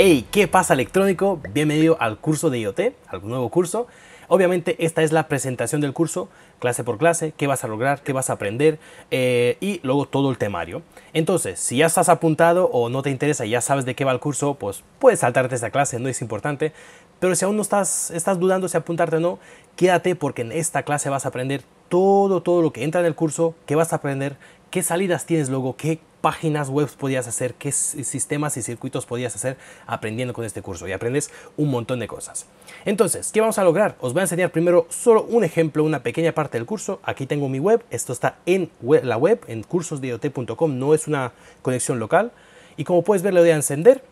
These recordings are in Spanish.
Hey, ¿qué pasa electrónico? Bienvenido al curso de IoT, al nuevo curso. Obviamente esta es la presentación del curso, clase por clase, qué vas a lograr, qué vas a aprender eh, y luego todo el temario. Entonces, si ya estás apuntado o no te interesa, y ya sabes de qué va el curso, pues puedes saltarte esta clase, no es importante. Pero si aún no estás, estás dudando si apuntarte o no, quédate porque en esta clase vas a aprender todo, todo lo que entra en el curso, qué vas a aprender, qué salidas tienes luego, qué páginas web podías hacer, qué sistemas y circuitos podías hacer aprendiendo con este curso y aprendes un montón de cosas. Entonces, ¿qué vamos a lograr? Os voy a enseñar primero solo un ejemplo, una pequeña parte del curso. Aquí tengo mi web, esto está en la web, en cursosdiot.com, no es una conexión local. Y como puedes ver, le voy a encender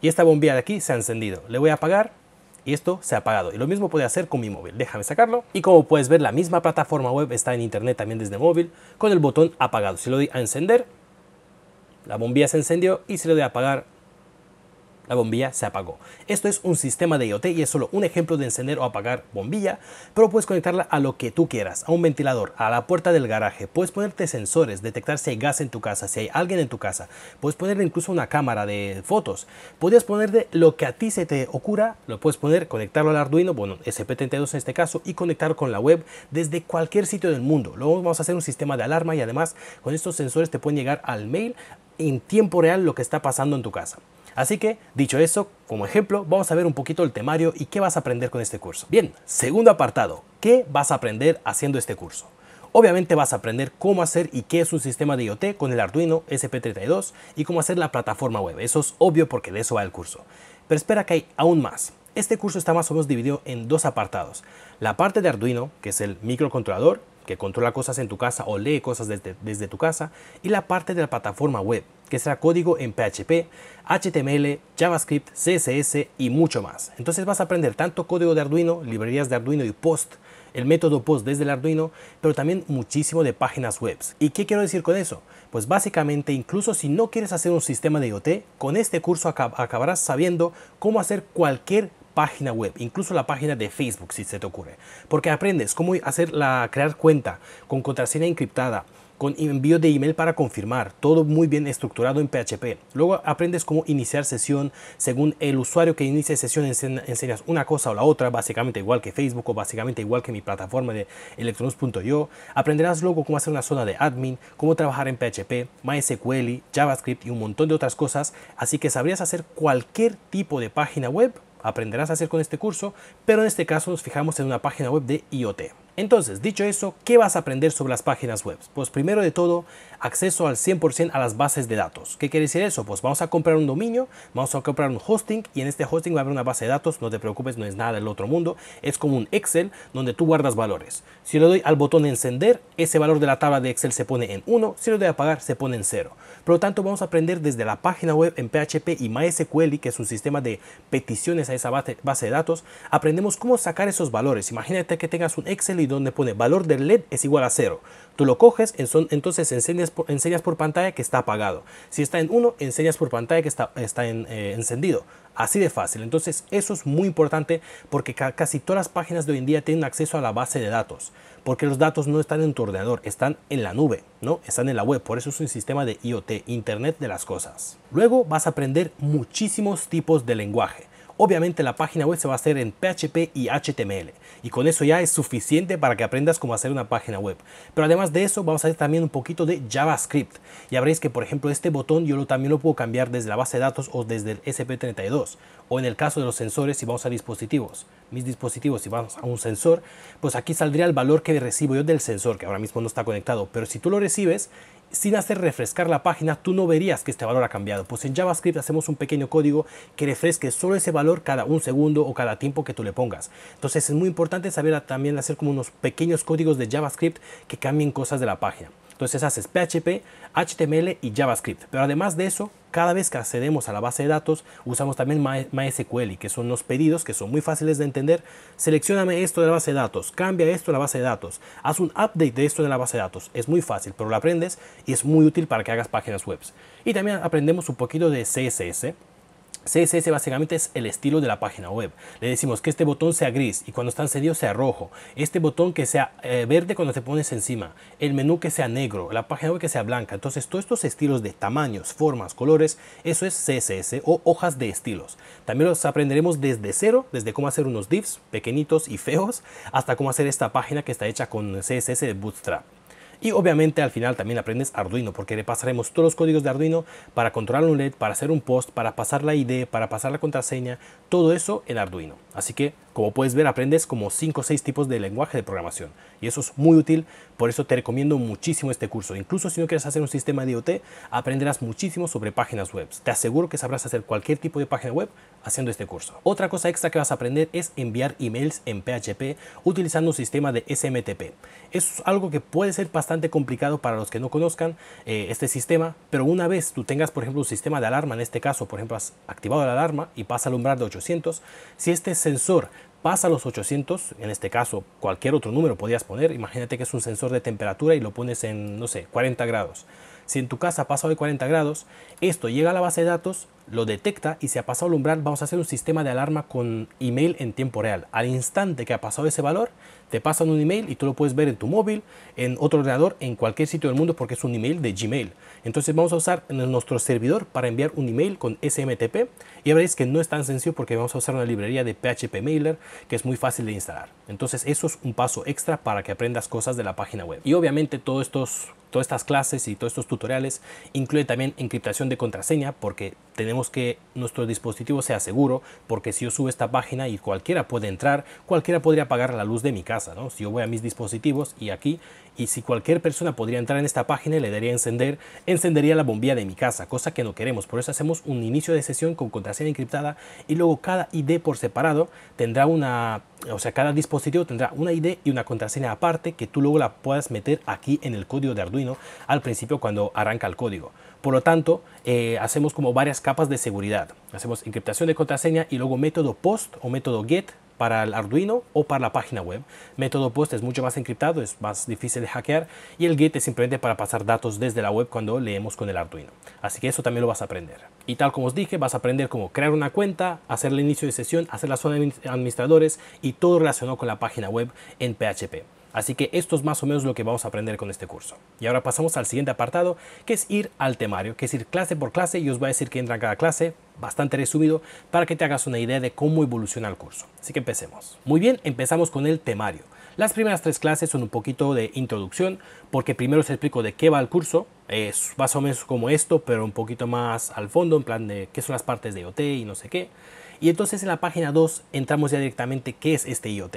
y esta bombilla de aquí se ha encendido. Le voy a apagar y esto se ha apagado. Y lo mismo puede hacer con mi móvil. Déjame sacarlo. Y como puedes ver, la misma plataforma web está en internet también desde móvil con el botón apagado. Si lo doy a encender, la bombilla se encendió y se le de apagar. La bombilla se apagó. Esto es un sistema de IoT y es solo un ejemplo de encender o apagar bombilla, pero puedes conectarla a lo que tú quieras, a un ventilador, a la puerta del garaje, puedes ponerte sensores, detectar si hay gas en tu casa, si hay alguien en tu casa, puedes ponerle incluso una cámara de fotos, podrías ponerle lo que a ti se te ocurra, lo puedes poner, conectarlo al Arduino, bueno, SP32 en este caso, y conectarlo con la web desde cualquier sitio del mundo. Luego vamos a hacer un sistema de alarma y además con estos sensores te pueden llegar al mail, en tiempo real lo que está pasando en tu casa. Así que, dicho eso, como ejemplo, vamos a ver un poquito el temario y qué vas a aprender con este curso. Bien, segundo apartado, ¿qué vas a aprender haciendo este curso? Obviamente vas a aprender cómo hacer y qué es un sistema de IoT con el Arduino SP32 y cómo hacer la plataforma web. Eso es obvio porque de eso va el curso. Pero espera que hay aún más. Este curso está más o menos dividido en dos apartados. La parte de Arduino, que es el microcontrolador, que controla cosas en tu casa o lee cosas desde, tu casa, y la parte de la plataforma web, que será código en PHP, HTML, JavaScript, CSS y mucho más. Entonces vas a aprender tanto código de Arduino, librerías de Arduino y post, el método post desde el Arduino, pero también muchísimo de páginas web. ¿Y qué quiero decir con eso? Pues básicamente, incluso si no quieres hacer un sistema de IoT, con este curso acabarás sabiendo cómo hacer cualquier página web, incluso la página de Facebook si se te ocurre, porque aprendes cómo hacer la, crear cuenta con contraseña encriptada, con envío de email para confirmar, todo muy bien estructurado en PHP. Luego aprendes cómo iniciar sesión según el usuario que inicie sesión, enseñas una cosa o la otra, básicamente igual que Facebook o básicamente igual que mi plataforma de electronos.io. Aprenderás luego cómo hacer una zona de admin, cómo trabajar en PHP, MySQL, JavaScript y un montón de otras cosas, así que sabrías hacer cualquier tipo de página web aprenderás a hacer con este curso, pero en este caso nos fijamos en una página web de IoT. Entonces, dicho eso, ¿qué vas a aprender sobre las páginas web? Pues primero de todo, acceso al 100% a las bases de datos. ¿Qué quiere decir eso? Pues vamos a comprar un dominio, vamos a comprar un hosting y en este hosting va a haber una base de datos, no te preocupes, no es nada del otro mundo, es como un Excel donde tú guardas valores. Si le doy al botón encender, ese valor de la tabla de Excel se pone en 1, si lo doy a apagar se pone en 0. Por lo tanto, vamos a aprender desde la página web en PHP y MySQL, que es un sistema de peticiones a esa base de datos, aprendemos cómo sacar esos valores. Imagínate que tengas un Excel y donde pone valor del LED es igual a cero Tú lo coges, entonces enseñas por, por pantalla que está apagado. Si está en 1, enseñas por pantalla que está, está eh, encendido. Así de fácil. Entonces eso es muy importante porque casi todas las páginas de hoy en día tienen acceso a la base de datos. Porque los datos no están en tu ordenador, están en la nube, ¿no? Están en la web. Por eso es un sistema de IoT, Internet de las Cosas. Luego vas a aprender muchísimos tipos de lenguaje. Obviamente la página web se va a hacer en PHP y HTML y con eso ya es suficiente para que aprendas cómo hacer una página web. Pero además de eso vamos a hacer también un poquito de JavaScript. Ya habréis que por ejemplo este botón yo también lo puedo cambiar desde la base de datos o desde el SP32 o en el caso de los sensores si vamos a dispositivos. Mis dispositivos si vamos a un sensor pues aquí saldría el valor que recibo yo del sensor que ahora mismo no está conectado pero si tú lo recibes sin hacer refrescar la página, tú no verías que este valor ha cambiado. Pues en JavaScript hacemos un pequeño código que refresque solo ese valor cada un segundo o cada tiempo que tú le pongas. Entonces es muy importante saber también hacer como unos pequeños códigos de JavaScript que cambien cosas de la página. Entonces haces PHP, HTML y JavaScript. Pero además de eso, cada vez que accedemos a la base de datos, usamos también MySQL, que son los pedidos que son muy fáciles de entender. Seleccioname esto de la base de datos, cambia esto de la base de datos, haz un update de esto de la base de datos. Es muy fácil, pero lo aprendes y es muy útil para que hagas páginas web. Y también aprendemos un poquito de CSS CSS básicamente es el estilo de la página web. Le decimos que este botón sea gris y cuando está encendido sea rojo. Este botón que sea eh, verde cuando te pones encima. El menú que sea negro. La página web que sea blanca. Entonces todos estos estilos de tamaños, formas, colores, eso es CSS o hojas de estilos. También los aprenderemos desde cero, desde cómo hacer unos divs pequeñitos y feos, hasta cómo hacer esta página que está hecha con CSS de Bootstrap. Y obviamente al final también aprendes Arduino porque le pasaremos todos los códigos de Arduino para controlar un LED, para hacer un post, para pasar la ID, para pasar la contraseña, todo eso en Arduino. Así que como puedes ver, aprendes como 5 o 6 tipos de lenguaje de programación y eso es muy útil, por eso te recomiendo muchísimo este curso. Incluso si no quieres hacer un sistema de IoT, aprenderás muchísimo sobre páginas web. Te aseguro que sabrás hacer cualquier tipo de página web haciendo este curso. Otra cosa extra que vas a aprender es enviar emails en PHP utilizando un sistema de SMTP. Es algo que puede ser bastante complicado para los que no conozcan eh, este sistema, pero una vez tú tengas, por ejemplo, un sistema de alarma, en este caso, por ejemplo, has activado la alarma y pasa a alumbrar de 800, si este sensor pasa los 800, en este caso cualquier otro número podías poner, imagínate que es un sensor de temperatura y lo pones en, no sé, 40 grados. Si en tu casa pasa hoy 40 grados, esto llega a la base de datos, lo detecta y si ha pasado el umbral vamos a hacer un sistema de alarma con email en tiempo real. Al instante que ha pasado ese valor, te pasan un email y tú lo puedes ver en tu móvil, en otro ordenador, en cualquier sitio del mundo porque es un email de Gmail. Entonces vamos a usar en nuestro servidor para enviar un email con SMTP y veréis que no es tan sencillo porque vamos a usar una librería de PHP Mailer que es muy fácil de instalar. Entonces eso es un paso extra para que aprendas cosas de la página web. Y obviamente todos estos, todas estas clases y todos estos tutoriales incluyen también encriptación de contraseña porque tenemos tenemos que nuestro dispositivo sea seguro, porque si yo subo esta página y cualquiera puede entrar, cualquiera podría apagar la luz de mi casa, ¿no? Si yo voy a mis dispositivos y aquí, y si cualquier persona podría entrar en esta página y le daría encender, encendería la bombilla de mi casa, cosa que no queremos. Por eso hacemos un inicio de sesión con contraseña encriptada y luego cada ID por separado tendrá una, o sea, cada dispositivo tendrá una ID y una contraseña aparte que tú luego la puedas meter aquí en el código de Arduino al principio cuando arranca el código. Por lo tanto, eh, hacemos como varias capas de seguridad. Hacemos encriptación de contraseña y luego método POST o método GET para el Arduino o para la página web. Método POST es mucho más encriptado, es más difícil de hackear y el GET es simplemente para pasar datos desde la web cuando leemos con el Arduino. Así que eso también lo vas a aprender. Y tal como os dije, vas a aprender cómo crear una cuenta, hacer el inicio de sesión, hacer la zona de administradores y todo relacionado con la página web en PHP. Así que esto es más o menos lo que vamos a aprender con este curso. Y ahora pasamos al siguiente apartado, que es ir al temario, que es ir clase por clase y os voy a decir que entra en cada clase, bastante resumido, para que te hagas una idea de cómo evoluciona el curso. Así que empecemos. Muy bien, empezamos con el temario. Las primeras tres clases son un poquito de introducción, porque primero os explico de qué va el curso, es más o menos como esto, pero un poquito más al fondo, en plan de qué son las partes de IoT y no sé qué. Y entonces en la página 2 entramos ya directamente qué es este IoT.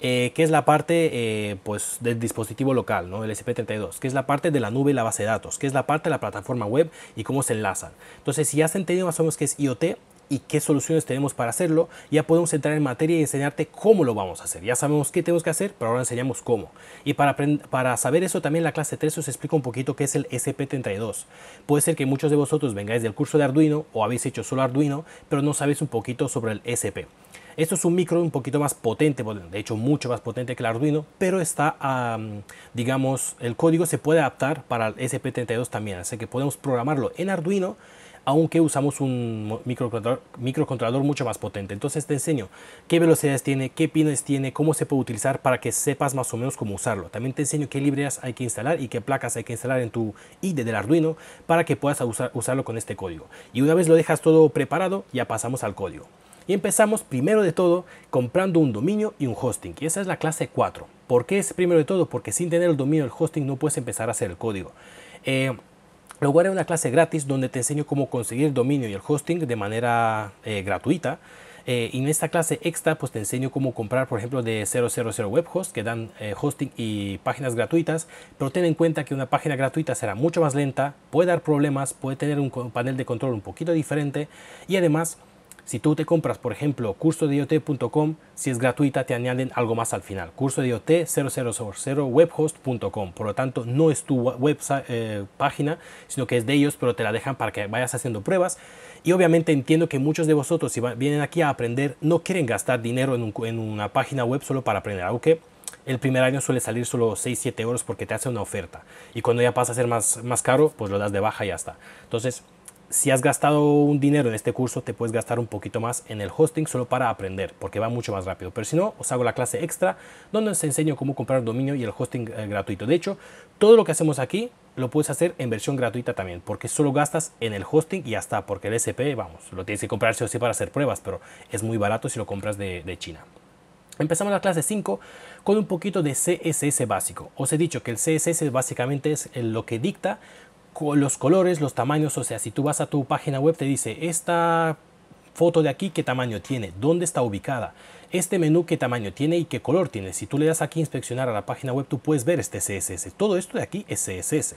Eh, que es la parte eh, pues, del dispositivo local, ¿no? el SP32, que es la parte de la nube y la base de datos, que es la parte de la plataforma web y cómo se enlazan. Entonces, si ya has entendido más o menos qué es IoT, y qué soluciones tenemos para hacerlo, ya podemos entrar en materia y enseñarte cómo lo vamos a hacer. Ya sabemos qué tenemos que hacer, pero ahora enseñamos cómo. Y para, para saber eso también la clase 3 os explica un poquito qué es el SP32. Puede ser que muchos de vosotros vengáis del curso de Arduino o habéis hecho solo Arduino, pero no sabéis un poquito sobre el SP. Esto es un micro un poquito más potente, de hecho mucho más potente que el Arduino, pero está, digamos, el código se puede adaptar para el SP32 también, así que podemos programarlo en Arduino, aunque usamos un microcontrolador, mucho más potente. Entonces te enseño qué velocidades tiene, qué pines tiene, cómo se puede utilizar para que sepas más o menos cómo usarlo. También te enseño qué librerías hay que instalar y qué placas hay que instalar en tu IDE del Arduino para que puedas usarlo con este código. Y una vez lo dejas todo preparado, ya pasamos al código. Y empezamos primero de todo comprando un dominio y un hosting. Y esa es la clase 4. ¿Por qué es primero de todo? Porque sin tener el dominio el hosting no puedes empezar a hacer el código. Eh, luego haré una clase gratis donde te enseño cómo conseguir el dominio y el hosting de manera eh, gratuita. Eh, y en esta clase extra pues te enseño cómo comprar por ejemplo de 000 webhost que dan hosting y páginas gratuitas pero ten en cuenta que una página gratuita será mucho más lenta puede dar problemas puede tener un panel de control un poquito diferente y además si tú te compras, por ejemplo, curso IoT.com, si es gratuita te añaden algo más al final. IoT, 0000webhost.com. Por lo tanto, no es tu web, eh, página, sino que es de ellos, pero te la dejan para que vayas haciendo pruebas. Y obviamente entiendo que muchos de vosotros, si vienen aquí a aprender, no quieren gastar dinero en, una página web solo para aprender, Aunque el primer año suele salir solo 6-7 euros porque te hace una oferta. Y cuando ya pasa a ser más, más caro, pues lo das de baja y ya está. Entonces, si has gastado un dinero en este curso, te puedes gastar un poquito más en el hosting solo para aprender, porque va mucho más rápido. Pero si no, os hago la clase extra donde os enseño cómo comprar el dominio y el hosting eh, gratuito. De hecho, todo lo que hacemos aquí lo puedes hacer en versión gratuita también, porque solo gastas en el hosting y ya está, porque el SP, vamos, lo tienes que comprar sí o sí para hacer pruebas, pero es muy barato si lo compras de, de China. Empezamos la clase 5 con un poquito de CSS básico. Os he dicho que el CSS básicamente es lo que dicta los colores, los tamaños, o sea, si tú vas a tu página web te dice esta foto de aquí qué tamaño tiene, dónde está ubicada, este menú qué tamaño tiene y qué color tiene. Si tú le das aquí inspeccionar a la página web tú puedes ver este CSS. Todo esto de aquí es CSS.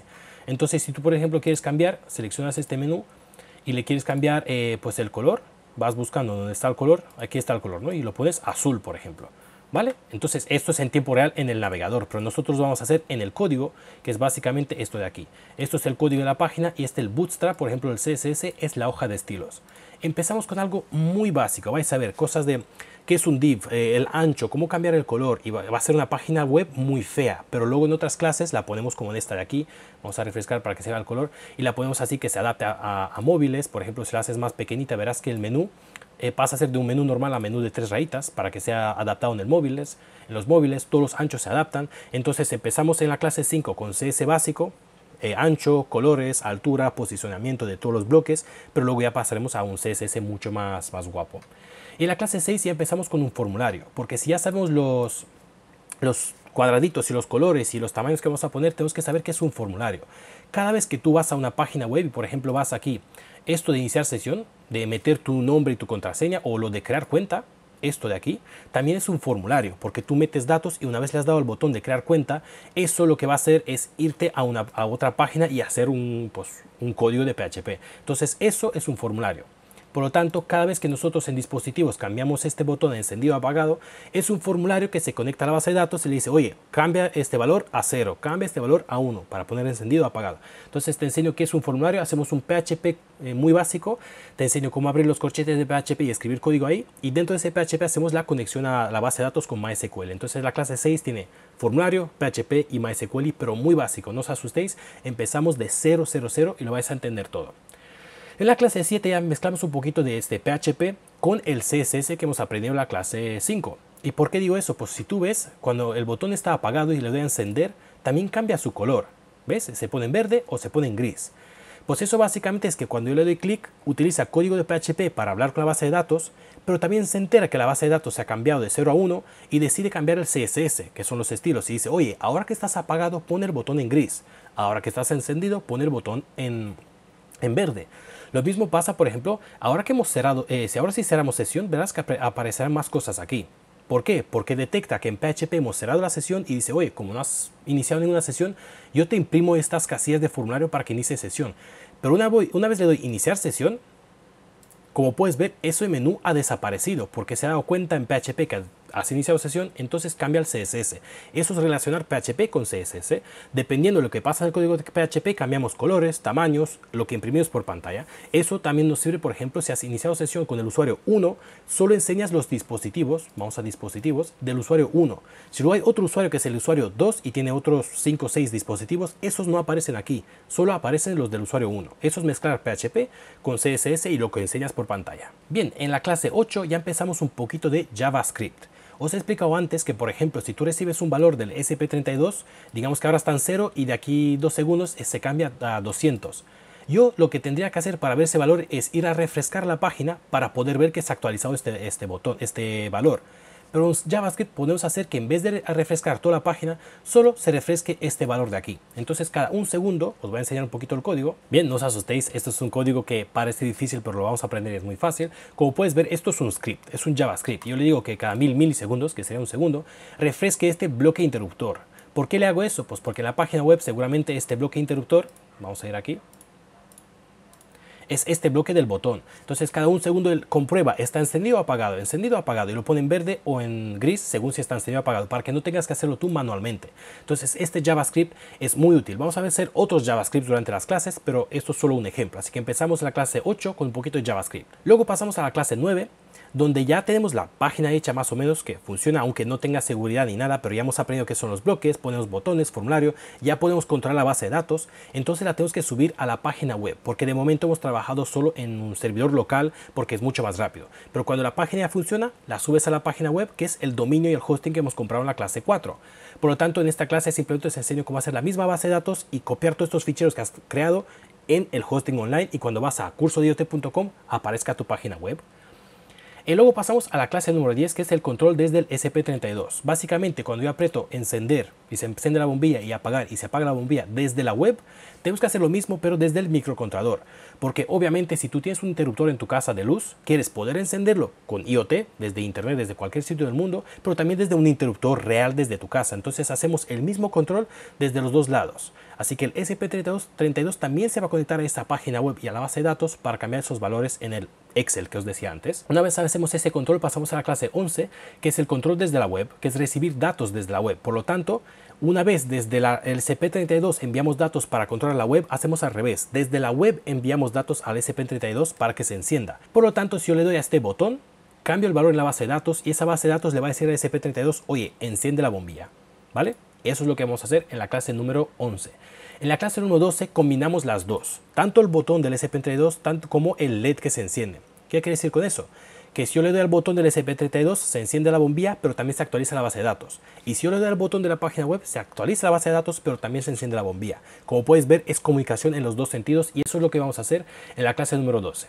Entonces si tú por ejemplo quieres cambiar, seleccionas este menú y le quieres cambiar eh, pues el color, vas buscando dónde está el color, aquí está el color, ¿no? Y lo pones azul por ejemplo. ¿Vale? Entonces esto es en tiempo real en el navegador, pero nosotros vamos a hacer en el código, que es básicamente esto de aquí. Esto es el código de la página y este el Bootstrap, por ejemplo el CSS, es la hoja de estilos. Empezamos con algo muy básico, vais a ver cosas de qué es un div, eh, el ancho, cómo cambiar el color y va, a ser una página web muy fea, pero luego en otras clases la ponemos como en esta de aquí, vamos a refrescar para que se vea el color y la ponemos así que se adapte a, a móviles, por ejemplo si la haces más pequeñita verás que el menú eh, pasa a ser de un menú normal a menú de tres rayitas para que sea adaptado en el móviles, en los móviles, todos los anchos se adaptan. Entonces empezamos en la clase 5 con CS básico, eh, ancho, colores, altura, posicionamiento de todos los bloques, pero luego ya pasaremos a un CSS mucho más, más guapo. Y en la clase 6 ya empezamos con un formulario, porque si ya sabemos los, los cuadraditos y los colores y los tamaños que vamos a poner, tenemos que saber que es un formulario. Cada vez que tú vas a una página web por ejemplo vas aquí esto de iniciar sesión, de meter tu nombre y tu contraseña o lo de crear cuenta, esto de aquí, también es un formulario, porque tú metes datos y una vez le has dado el botón de crear cuenta, eso lo que va a hacer es irte a, una, otra página y hacer un, pues, un código de PHP. Entonces eso es un formulario. Por lo tanto, cada vez que nosotros en dispositivos cambiamos este botón de encendido apagado, es un formulario que se conecta a la base de datos y le dice, oye, cambia este valor a 0, cambia este valor a 1 para poner encendido apagado. Entonces te enseño qué es un formulario, hacemos un PHP eh, muy básico, te enseño cómo abrir los corchetes de PHP y escribir código ahí, y dentro de ese PHP hacemos la conexión a la base de datos con MySQL. Entonces la clase 6 tiene formulario, PHP y MySQL, pero muy básico, no os asustéis, empezamos de 000 y lo vais a entender todo. En la clase 7 ya mezclamos un poquito de este PHP con el CSS que hemos aprendido en la clase 5. ¿Y por qué digo eso? Pues si tú ves, cuando el botón está apagado y le doy a encender, también cambia su color. ¿Ves? Se pone en verde o se pone en gris. Pues eso básicamente es que cuando yo le doy clic, utiliza código de PHP para hablar con la base de datos, pero también se entera que la base de datos se ha cambiado de 0 a 1 y decide cambiar el CSS, que son los estilos, y dice, oye, ahora que estás apagado, pone el botón en gris, ahora que estás encendido, pone el botón en, en verde. Lo mismo pasa, por ejemplo, ahora que hemos cerrado, eh, si ahora sí cerramos sesión, verás que aparecerán más cosas aquí. ¿Por qué? Porque detecta que en PHP hemos cerrado la sesión y dice, oye, como no has iniciado ninguna sesión, yo te imprimo estas casillas de formulario para que inicie sesión. Pero una, una vez le doy iniciar sesión, como puedes ver, eso ese menú ha desaparecido porque se ha dado cuenta en PHP que has iniciado sesión, entonces cambia el CSS. Eso es relacionar PHP con CSS. Dependiendo de lo que pasa en el código de PHP, cambiamos colores, tamaños, lo que imprimimos por pantalla. Eso también nos sirve, por ejemplo, si has iniciado sesión con el usuario 1, solo enseñas los dispositivos, vamos a dispositivos, del usuario 1. Si luego hay otro usuario que es el usuario 2 y tiene otros 5 o 6 dispositivos, esos no aparecen aquí, solo aparecen los del usuario 1. Eso es mezclar PHP con CSS y lo que enseñas por pantalla. Bien, en la clase 8 ya empezamos un poquito de JavaScript. Os he explicado antes que, por ejemplo, si tú recibes un valor del SP32, digamos que ahora está en 0 y de aquí dos segundos eh, se cambia a 200. Yo lo que tendría que hacer para ver ese valor es ir a refrescar la página para poder ver que se ha actualizado este, este, botón, este valor pero los JavaScript podemos hacer que en vez de refrescar toda la página, solo se refresque este valor de aquí. Entonces cada un segundo, os voy a enseñar un poquito el código. Bien, no os asustéis, esto es un código que parece difícil, pero lo vamos a aprender y es muy fácil. Como puedes ver, esto es un script, es un JavaScript. Yo le digo que cada mil milisegundos, que sería un segundo, refresque este bloque interruptor. ¿Por qué le hago eso? Pues porque en la página web seguramente este bloque interruptor, vamos a ir aquí, es este bloque del botón. Entonces cada un segundo él comprueba, está encendido o apagado, encendido o apagado, y lo pone en verde o en gris según si está encendido o apagado, para que no tengas que hacerlo tú manualmente. Entonces este JavaScript es muy útil. Vamos a ver otros JavaScript durante las clases, pero esto es solo un ejemplo. Así que empezamos la clase 8 con un poquito de JavaScript. Luego pasamos a la clase 9 donde ya tenemos la página hecha más o menos que funciona, aunque no tenga seguridad ni nada, pero ya hemos aprendido que son los bloques, ponemos botones, formulario, ya podemos controlar la base de datos, entonces la tenemos que subir a la página web, porque de momento hemos trabajado solo en un servidor local porque es mucho más rápido. Pero cuando la página ya funciona, la subes a la página web, que es el dominio y el hosting que hemos comprado en la clase 4. Por lo tanto, en esta clase simplemente te enseño cómo hacer la misma base de datos y copiar todos estos ficheros que has creado en el hosting online y cuando vas a cursodiot.com aparezca tu página web. Y luego pasamos a la clase número 10 que es el control desde el SP32. Básicamente cuando yo aprieto encender y se enciende la bombilla y apagar y se apaga la bombilla desde la web, tenemos que hacer lo mismo pero desde el microcontrolador. Porque obviamente si tú tienes un interruptor en tu casa de luz, quieres poder encenderlo con IoT, desde internet, desde cualquier sitio del mundo, pero también desde un interruptor real desde tu casa. Entonces hacemos el mismo control desde los dos lados. Así que el SP32 también se va a conectar a esa página web y a la base de datos para cambiar esos valores en el Excel que os decía antes. Una vez hacemos ese control, pasamos a la clase 11, que es el control desde la web, que es recibir datos desde la web. Por lo tanto, una vez desde el sp 32 enviamos datos para controlar la web, hacemos al revés. Desde la web enviamos datos al SP32 para que se encienda. Por lo tanto, si yo le doy a este botón, cambio el valor en la base de datos y esa base de datos le va a decir al SP32, oye, enciende la bombilla. ¿Vale? Eso es lo que vamos a hacer en la clase número 11. En la clase número 12 combinamos las dos, tanto el botón del SP32 tanto como el LED que se enciende. ¿Qué quiere decir con eso? Que si yo le doy al botón del SP32 se enciende la bombilla pero también se actualiza la base de datos. Y si yo le doy al botón de la página web se actualiza la base de datos pero también se enciende la bombilla. Como puedes ver es comunicación en los dos sentidos y eso es lo que vamos a hacer en la clase número 12.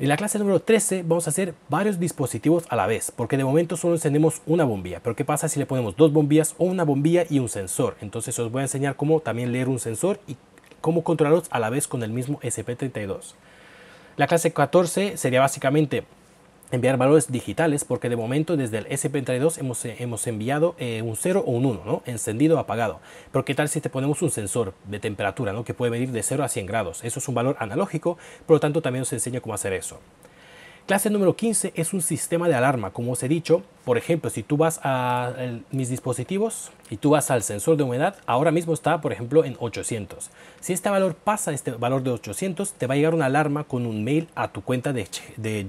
En la clase número 13 vamos a hacer varios dispositivos a la vez, porque de momento solo encendemos una bombilla, pero ¿qué pasa si le ponemos dos bombillas o una bombilla y un sensor? Entonces os voy a enseñar cómo también leer un sensor y cómo controlarlos a la vez con el mismo SP32. La clase 14 sería básicamente enviar valores digitales porque de momento desde el SP32 hemos, eh, hemos enviado eh, un 0 o un 1, ¿no? encendido apagado. Pero qué tal si te ponemos un sensor de temperatura ¿no? que puede medir de 0 a 100 grados. Eso es un valor analógico, por lo tanto también os enseño cómo hacer eso. Clase número 15 es un sistema de alarma. Como os he dicho, por ejemplo, si tú vas a mis dispositivos y tú vas al sensor de humedad, ahora mismo está, por ejemplo, en 800. Si este valor pasa, este valor de 800, te va a llegar una alarma con un mail a tu cuenta de,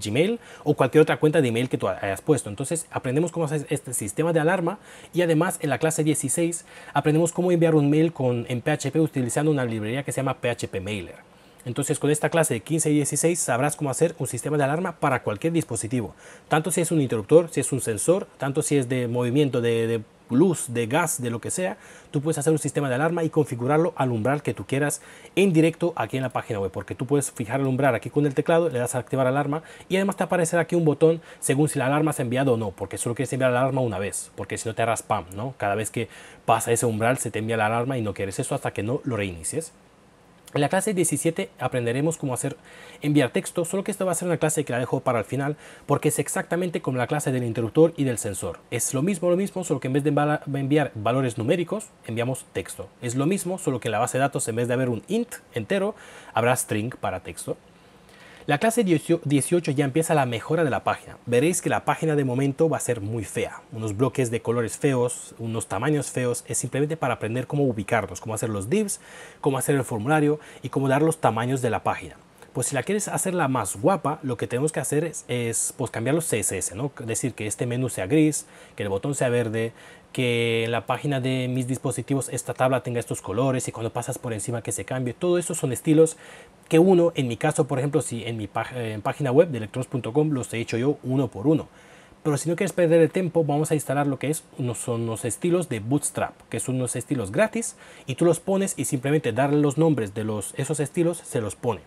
Gmail o cualquier otra cuenta de email que tú hayas puesto. Entonces, aprendemos cómo hacer este sistema de alarma y además en la clase 16 aprendemos cómo enviar un mail con, en PHP utilizando una librería que se llama PHP Mailer. Entonces con esta clase de 15 y 16 sabrás cómo hacer un sistema de alarma para cualquier dispositivo, tanto si es un interruptor, si es un sensor, tanto si es de movimiento de, luz, de gas, de lo que sea, tú puedes hacer un sistema de alarma y configurarlo al umbral que tú quieras en directo aquí en la página web, porque tú puedes fijar el umbral aquí con el teclado, le das a activar alarma y además te aparecerá aquí un botón según si la alarma se ha enviado o no, porque solo quieres enviar la alarma una vez, porque si no te harás spam, ¿no? Cada vez que pasa ese umbral se te envía la alarma y no quieres eso hasta que no lo reinicies. En la clase 17 aprenderemos cómo hacer enviar texto, solo que esto va a ser una clase que la dejo para el final porque es exactamente como la clase del interruptor y del sensor. Es lo mismo, lo mismo, solo que en vez de enviar valores numéricos, enviamos texto. Es lo mismo, solo que en la base de datos en vez de haber un int entero, habrá string para texto. La clase 18 ya empieza la mejora de la página. Veréis que la página de momento va a ser muy fea. Unos bloques de colores feos, unos tamaños feos. Es simplemente para aprender cómo ubicarnos, cómo hacer los divs, cómo hacer el formulario y cómo dar los tamaños de la página. Pues si la quieres hacer la más guapa, lo que tenemos que hacer es, pues cambiar los CSS, ¿no? Es decir, que este menú sea gris, que el botón sea verde, que la página de mis dispositivos esta tabla tenga estos colores y cuando pasas por encima que se cambie. Todo eso son estilos que uno, en mi caso, por ejemplo, si en mi página web de electrons.com los he hecho yo uno por uno. Pero si no quieres perder el tiempo, vamos a instalar lo que es son los estilos de Bootstrap, que son unos estilos gratis y tú los pones y simplemente darle los nombres de los, esos estilos se los pone.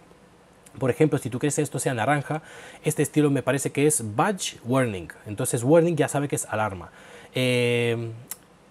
Por ejemplo, si tú quieres que esto sea naranja, este estilo me parece que es Badge Warning. Entonces, Warning ya sabe que es alarma. Eh,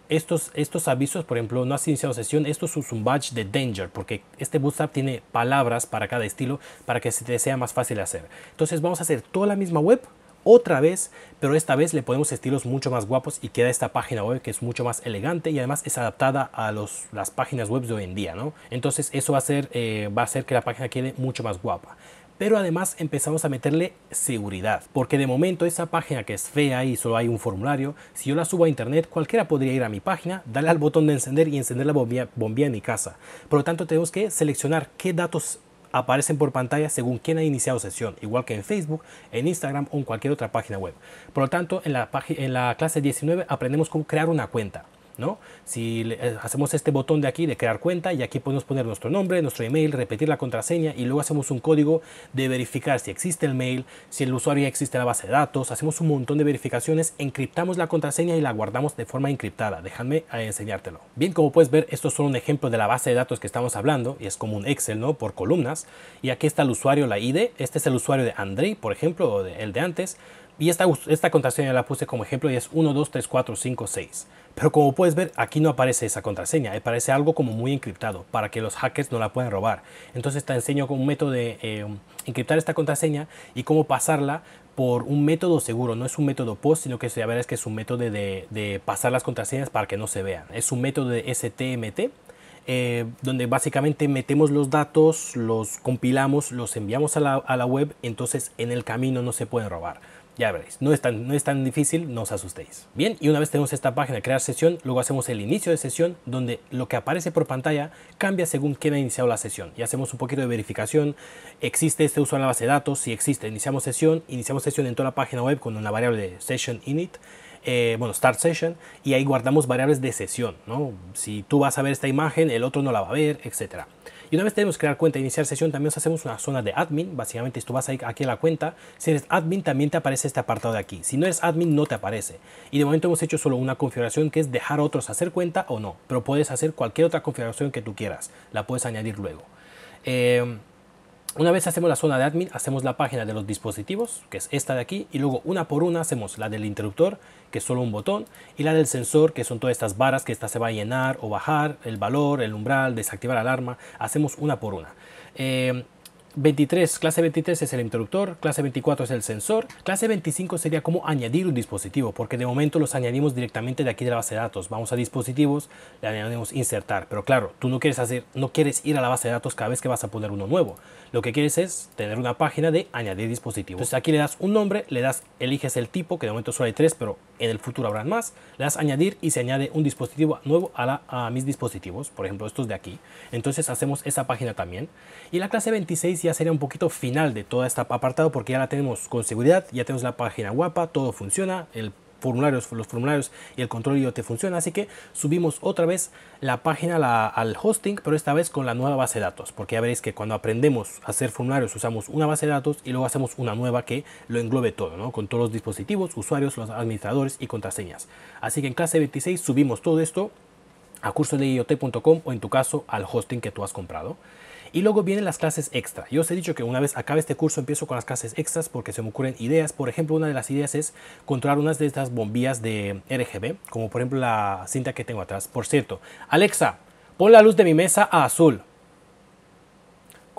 estos, estos avisos, por ejemplo, no has iniciado sesión, esto es un badge de danger, porque este bootstrap tiene palabras para cada estilo para que se te sea más fácil hacer. Entonces vamos a hacer toda la misma web otra vez, pero esta vez le ponemos estilos mucho más guapos y queda esta página web que es mucho más elegante y además es adaptada a las páginas web de hoy en día, ¿no? Entonces eso va a, ser, eh, va a hacer que la página quede mucho más guapa pero además empezamos a meterle seguridad, porque de momento esa página que es fea y solo hay un formulario, si yo la subo a internet, cualquiera podría ir a mi página, darle al botón de encender y encender la bombilla, en mi casa. Por lo tanto, tenemos que seleccionar qué datos aparecen por pantalla según quien ha iniciado sesión, igual que en Facebook, en Instagram o en cualquier otra página web. Por lo tanto, en la, en la clase 19 aprendemos cómo crear una cuenta. ¿no? Si eh, hacemos este botón de aquí de crear cuenta y aquí podemos poner nuestro nombre, nuestro email, repetir la contraseña y luego hacemos un código de verificar si existe el mail, si el usuario ya existe en la base de datos, hacemos un montón de verificaciones, encriptamos la contraseña y la guardamos de forma encriptada. Déjame eh, enseñártelo. Bien, como puedes ver, esto es solo un ejemplo de la base de datos que estamos hablando y es como un Excel, ¿no? Por columnas. Y aquí está el usuario, la ID. Este es el usuario de Andrei, por ejemplo, o el de antes. Y esta, contraseña la puse como ejemplo y es 1, 2, 3, 4, 5, 6. Pero como puedes ver, aquí no aparece esa contraseña, aparece eh, algo como muy encriptado para que los hackers no la puedan robar. Entonces te enseño un método de eh, encriptar esta contraseña y cómo pasarla por un método seguro, no es un método post, sino que ya es que es un método de, pasar las contraseñas para que no se vean. Es un método de STMT, eh, donde básicamente metemos los datos, los compilamos, los enviamos a la web, entonces en el camino no se pueden robar. Ya veréis, no es, tan, no es tan difícil, no os asustéis. Bien, y una vez tenemos esta página, crear sesión, luego hacemos el inicio de sesión, donde lo que aparece por pantalla cambia según ha iniciado la sesión. Y hacemos un poquito de verificación, existe este usuario en la base de datos, si existe, iniciamos sesión, iniciamos sesión en toda la página web con una variable de session init, eh, bueno, start session, y ahí guardamos variables de sesión, ¿no? Si tú vas a ver esta imagen, el otro no la va a ver, etcétera. Y una vez tenemos crear cuenta e iniciar sesión, también os hacemos una zona de admin. Básicamente, tú vas a ir aquí a la cuenta. Si eres admin, también te aparece este apartado de aquí. Si no eres admin, no te aparece. Y de momento hemos hecho solo una configuración que es dejar a otros hacer cuenta o no. Pero puedes hacer cualquier otra configuración que tú quieras. La puedes añadir luego. Eh, una vez hacemos la zona de admin, hacemos la página de los dispositivos, que es esta de aquí, y luego una por una hacemos la del interruptor, que es solo un botón, y la del sensor, que son todas estas varas, que esta se va a llenar o bajar, el valor, el umbral, desactivar alarma, hacemos una por una. 23, eh, clase 23 es el interruptor, clase 24 es el sensor, clase 25 sería como añadir un dispositivo, porque de momento los añadimos directamente de aquí de la base de datos. Vamos a dispositivos, le añadimos insertar, pero claro, tú no quieres hacer, no quieres ir a la base de datos cada vez que vas a poner uno nuevo. Lo que quieres es tener una página de añadir dispositivos. Entonces aquí le das un nombre, le das, eliges el tipo, que de momento solo hay tres, pero en el futuro habrán más. Le das añadir y se añade un dispositivo nuevo a, mis dispositivos, por ejemplo estos de aquí. Entonces hacemos esa página también. Y la clase 26 ya sería un poquito final de todo este apartado porque ya la tenemos con seguridad, ya tenemos la página guapa, todo funciona, el formularios, los formularios y el control IoT funciona, así que subimos otra vez la página al hosting, pero esta vez con la nueva base de datos, porque ya veréis que cuando aprendemos a hacer formularios usamos una base de datos y luego hacemos una nueva que lo englobe todo, ¿no? con todos los dispositivos, usuarios, los administradores y contraseñas. Así que en clase 26 subimos todo esto a cursosdeiot.com o en tu caso al hosting que tú has comprado. Y luego vienen las clases extra. Yo os he dicho que una vez acabe este curso empiezo con las clases extras porque se me ocurren ideas. Por ejemplo, una de las ideas es controlar unas de estas bombillas de RGB, como por ejemplo la cinta que tengo atrás. Por cierto, Alexa, pon la luz de mi mesa a azul.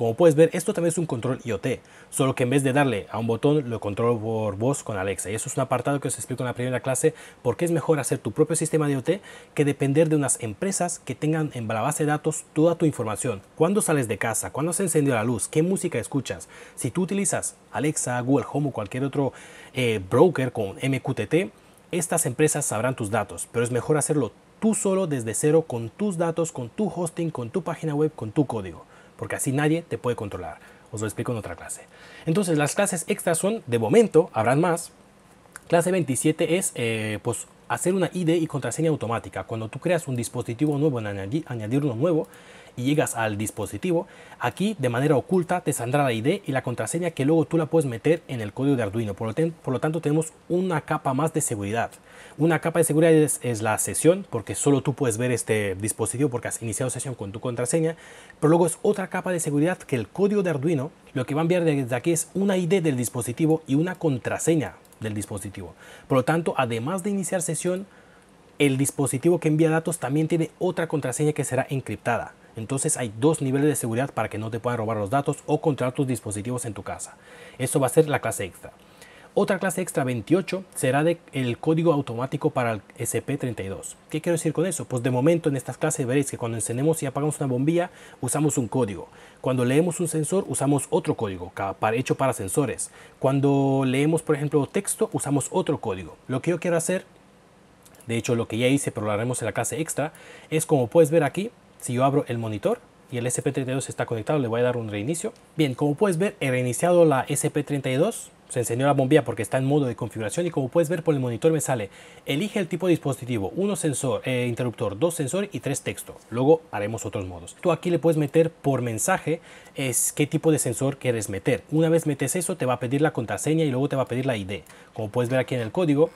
Como puedes ver, esto también es un control IoT, solo que en vez de darle a un botón, lo controlo por voz con Alexa. Y eso es un apartado que os explico en la primera clase, porque es mejor hacer tu propio sistema de IoT que depender de unas empresas que tengan en la base de datos toda tu información. Cuando sales de casa, ¿Cuándo se encendió la luz, qué música escuchas. Si tú utilizas Alexa, Google Home o cualquier otro eh, broker con MQTT, estas empresas sabrán tus datos, pero es mejor hacerlo tú solo desde cero con tus datos, con tu hosting, con tu página web, con tu código porque así nadie te puede controlar. Os lo explico en otra clase. Entonces, las clases extras son, de momento, habrán más. Clase 27 es eh, pues, hacer una ID y contraseña automática. Cuando tú creas un dispositivo nuevo en añadir, uno nuevo y llegas al dispositivo, aquí de manera oculta te saldrá la ID y la contraseña que luego tú la puedes meter en el código de Arduino. por lo tanto, tenemos una capa más de seguridad. Una capa de seguridad es, la sesión, porque solo tú puedes ver este dispositivo porque has iniciado sesión con tu contraseña. Pero luego es otra capa de seguridad que el código de Arduino lo que va a enviar desde aquí es una ID del dispositivo y una contraseña del dispositivo. Por lo tanto, además de iniciar sesión, el dispositivo que envía datos también tiene otra contraseña que será encriptada. Entonces hay dos niveles de seguridad para que no te puedan robar los datos o controlar tus dispositivos en tu casa. Eso va a ser la clase extra. Otra clase extra 28 será de el código automático para el SP32. ¿Qué quiero decir con eso? Pues de momento en estas clases veréis que cuando encendemos y apagamos una bombilla usamos un código. Cuando leemos un sensor usamos otro código hecho para sensores. Cuando leemos por ejemplo texto usamos otro código. Lo que yo quiero hacer, de hecho lo que ya hice pero lo haremos en la clase extra, es como puedes ver aquí, si yo abro el monitor, y el SP32 está conectado, le voy a dar un reinicio. Bien, como puedes ver, he reiniciado la SP32 se encendió la bombilla porque está en modo de configuración y como puedes ver por el monitor me sale elige el tipo de dispositivo, uno sensor, eh, interruptor, dos sensor y tres texto. Luego haremos otros modos. Tú aquí le puedes meter por mensaje es qué tipo de sensor quieres meter. Una vez metes eso te va a pedir la contraseña y luego te va a pedir la ID. Como puedes ver aquí en el código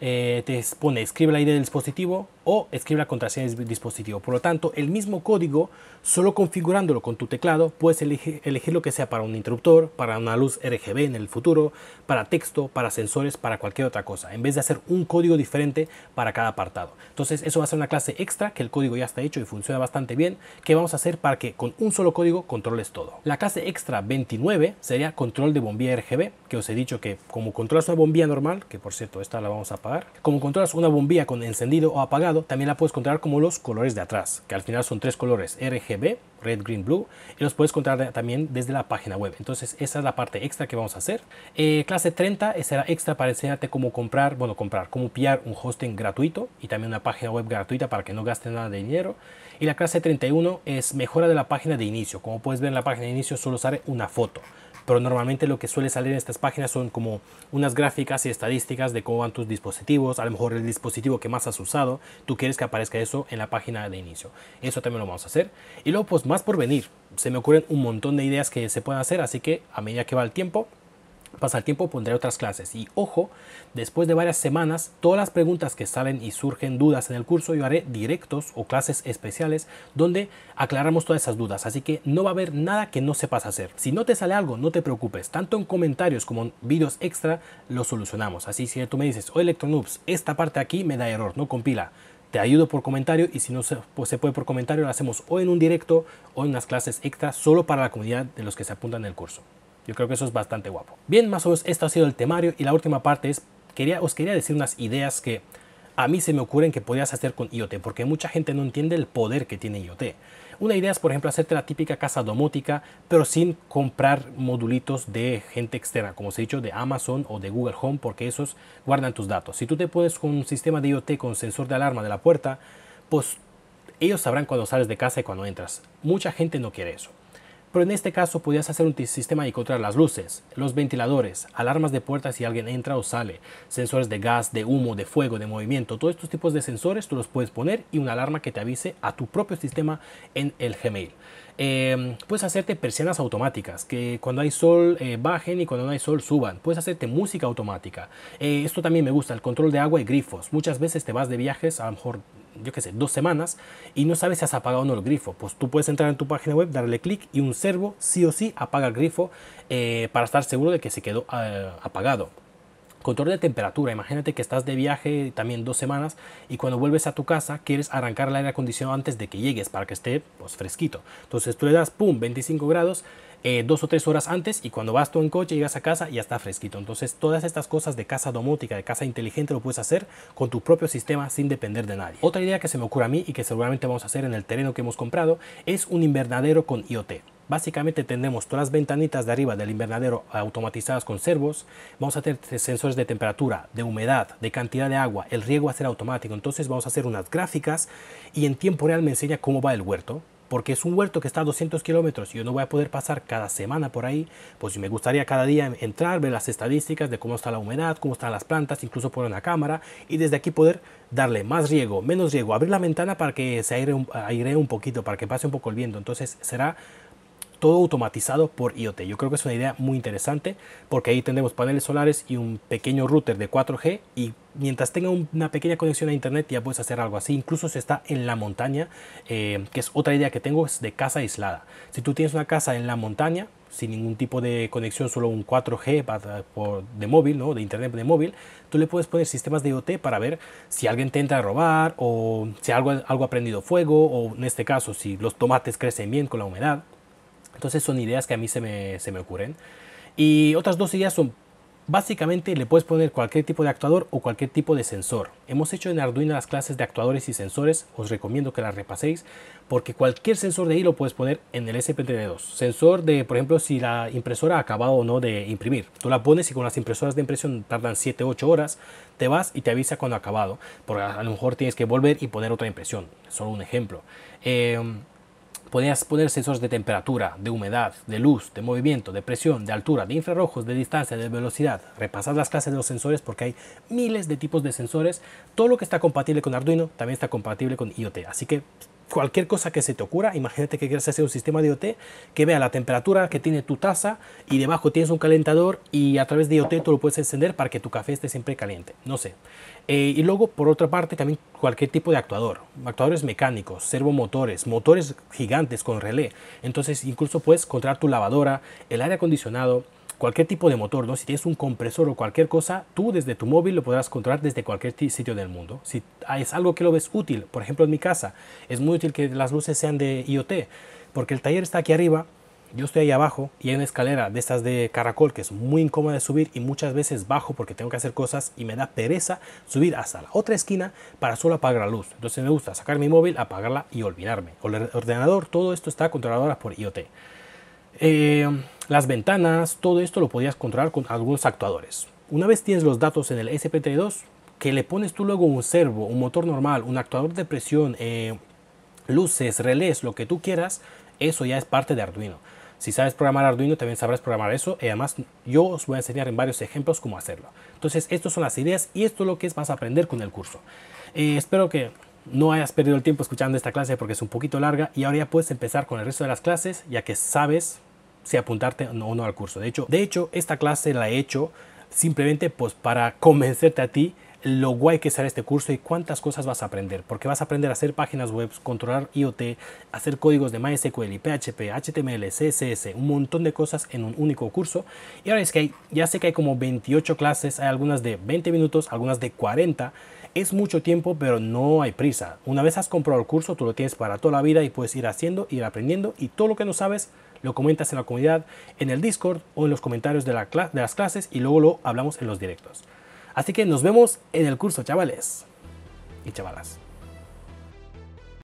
eh, te pone escribe la ID del dispositivo, o escribe la contraseña del dispositivo. Por lo tanto, el mismo código, solo configurándolo con tu teclado, puedes elegir, elegir lo que sea para un interruptor, para una luz RGB en el futuro, para texto, para sensores, para cualquier otra cosa, en vez de hacer un código diferente para cada apartado. Entonces, eso va a ser una clase extra, que el código ya está hecho y funciona bastante bien, que vamos a hacer para que con un solo código controles todo. La clase extra 29 sería control de bombilla RGB, que os he dicho que como controlas una bombilla normal, que por cierto, esta la vamos a apagar, como controlas una bombilla con encendido o apagado, también la puedes encontrar como los colores de atrás, que al final son tres colores RGB, red, green, blue, y los puedes encontrar también desde la página web. Entonces esa es la parte extra que vamos a hacer. Eh, clase 30 será extra para enseñarte cómo comprar, bueno, comprar, cómo pillar un hosting gratuito y también una página web gratuita para que no gastes nada de dinero. Y la clase 31 es mejora de la página de inicio. Como puedes ver en la página de inicio solo sale una foto pero normalmente lo que suele salir en estas páginas son como unas gráficas y estadísticas de cómo van tus dispositivos, a lo mejor el dispositivo que más has usado, tú quieres que aparezca eso en la página de inicio. Eso también lo vamos a hacer. Y luego pues más por venir, se me ocurren un montón de ideas que se pueden hacer, así que a medida que va el tiempo, pasar tiempo pondré otras clases. Y ojo, después de varias semanas, todas las preguntas que salen y surgen dudas en el curso, yo haré directos o clases especiales donde aclaramos todas esas dudas. Así que no va a haber nada que no sepas hacer. Si no te sale algo, no te preocupes. Tanto en comentarios como en vídeos extra lo solucionamos. Así si tú me dices, o Electronoobs, esta parte aquí me da error, no compila te ayudo por comentario y si no pues, se, puede por comentario lo hacemos o en un directo o en unas clases extra solo para la comunidad de los que se apuntan en el curso. Yo creo que eso es bastante guapo. Bien, más o menos esto ha sido el temario y la última parte es, quería, os quería decir unas ideas que a mí se me ocurren que podrías hacer con IoT, porque mucha gente no entiende el poder que tiene IoT. Una idea es, por ejemplo, hacerte la típica casa domótica, pero sin comprar modulitos de gente externa, como se ha dicho, de Amazon o de Google Home, porque esos guardan tus datos. Si tú te pones con un sistema de IoT con sensor de alarma de la puerta, pues ellos sabrán cuando sales de casa y cuando entras. Mucha gente no quiere eso. Pero en este caso podías hacer un sistema de controlar las luces, los ventiladores, alarmas de puertas si alguien entra o sale, sensores de gas, de humo, de fuego, de movimiento, todos estos tipos de sensores tú los puedes poner y una alarma que te avise a tu propio sistema en el Gmail. Em, puedes hacerte persianas automáticas que cuando hay sol eh, bajen y cuando no hay sol suban. Puedes hacerte música automática. Eh, esto también me gusta, el control de agua y grifos. Muchas veces te vas de viajes, a lo mejor yo qué sé, dos semanas y no sabes si has apagado o no el grifo. Pues tú puedes entrar en tu página web, darle clic y un servo sí o sí apaga el grifo eh, para estar seguro de que se quedó eh, apagado. Control de temperatura. Imagínate que estás de viaje también dos semanas y cuando vuelves a tu casa quieres arrancar el aire acondicionado antes de que llegues para que esté pues, fresquito. Entonces tú le das, ¡pum!, 25 grados eh, dos o tres horas antes y cuando vas tú en coche llegas a casa y ya está fresquito. Entonces todas estas cosas de casa domótica, de casa inteligente lo puedes hacer con tu propio sistema sin depender de nadie. Otra idea que se me ocurre a mí y que seguramente vamos a hacer en el terreno que hemos comprado es un invernadero con IoT. Básicamente tendremos todas las ventanitas de arriba del invernadero automatizadas con servos, vamos a tener sensores de temperatura, de humedad, de cantidad de agua, el riego va a ser automático, entonces vamos a hacer unas gráficas y en tiempo real me enseña cómo va el huerto, porque es un huerto que está a 200 kilómetros y yo no voy a poder pasar cada semana por ahí, pues me gustaría cada día entrar, ver las estadísticas de cómo está la humedad, cómo están las plantas, incluso por una cámara, y desde aquí poder darle más riego, menos riego, abrir la ventana para que se airee aire un poquito, para que pase un poco el viento. Entonces será todo automatizado por IoT. Yo creo que es una idea muy interesante porque ahí tendremos paneles solares y un pequeño router de 4G y mientras tenga una pequeña conexión a internet ya puedes hacer algo así. Incluso si está en la montaña, eh, que es otra idea que tengo, es de casa aislada. Si tú tienes una casa en la montaña, sin ningún tipo de conexión, solo un 4G de móvil, ¿no? de internet de móvil, tú le puedes poner sistemas de IoT para ver si alguien te entra a robar o si algo, algo ha prendido fuego o en este caso si los tomates crecen bien con la humedad. Entonces son ideas que a mí se me, ocurren. Y otras dos ideas son, básicamente le puedes poner cualquier tipo de actuador o cualquier tipo de sensor. Hemos hecho en Arduino las clases de actuadores y sensores, os recomiendo que las repaséis porque cualquier sensor de ahí lo puedes poner en el SP32. Sensor de, por ejemplo, si la impresora ha acabado o no de imprimir. Tú la pones y con las impresoras de impresión tardan 7-8 horas, te vas y te avisa cuando ha acabado, porque a lo mejor tienes que volver y poner otra impresión. Solo un ejemplo. Eh, Podías poner sensores de temperatura, de humedad, de luz, de movimiento, de presión, de altura, de infrarrojos, de distancia, de velocidad. Repasad las clases de los sensores porque hay miles de tipos de sensores. Todo lo que está compatible con Arduino también está compatible con IoT. Así que cualquier cosa que se te ocurra, imagínate que quieres hacer un sistema de IoT que vea la temperatura que tiene tu taza y debajo tienes un calentador y a través de IoT tú lo puedes encender para que tu café esté siempre caliente, no sé. Eh, y luego, por otra parte, también cualquier tipo de actuador, actuadores mecánicos, servomotores, motores gigantes con relé. Entonces, incluso puedes controlar tu lavadora, el aire acondicionado, cualquier tipo de motor, ¿no? si tienes un compresor o cualquier cosa, tú desde tu móvil lo podrás controlar desde cualquier sitio del mundo. Si ah, es algo que lo ves útil, por ejemplo en mi casa, es muy útil que las luces sean de IoT, porque el taller está aquí arriba, yo estoy ahí abajo y hay una escalera de estas de caracol que es muy incómoda de subir y muchas veces bajo porque tengo que hacer cosas y me da pereza subir hasta la otra esquina para solo apagar la luz. Entonces me gusta sacar mi móvil, apagarla y olvidarme. O el ordenador, todo esto está controlado por IoT. Eh, las ventanas, todo esto lo podías controlar con algunos actuadores. Una vez tienes los datos en el SP32, que le pones tú luego un servo, un motor normal, un actuador de presión, eh, luces, relés, lo que tú quieras, eso ya es parte de Arduino. Si sabes programar Arduino, también sabrás programar eso. Y además, yo os voy a enseñar en varios ejemplos cómo hacerlo. Entonces, estas son las ideas y esto es lo que vas a aprender con el curso. Eh, espero que no hayas perdido el tiempo escuchando esta clase porque es un poquito larga y ahora ya puedes empezar con el resto de las clases ya que sabes si apuntarte o no al curso. De hecho, de hecho, esta clase la he hecho simplemente pues para convencerte a ti lo guay que será este curso y cuántas cosas vas a aprender, porque vas a aprender a hacer páginas web, controlar IoT, hacer códigos de MySQL, y PHP, HTML, CSS, un montón de cosas en un único curso. Y ahora es que ya sé que hay como 28 clases, hay algunas de 20 minutos, algunas de 40. Es mucho tiempo, pero no hay prisa. Una vez has comprado el curso, tú lo tienes para toda la vida y puedes ir haciendo, ir aprendiendo y todo lo que no sabes lo comentas en la comunidad, en el Discord o en los comentarios de, la de las clases y luego lo hablamos en los directos. Así que nos vemos en el curso, chavales y chavalas.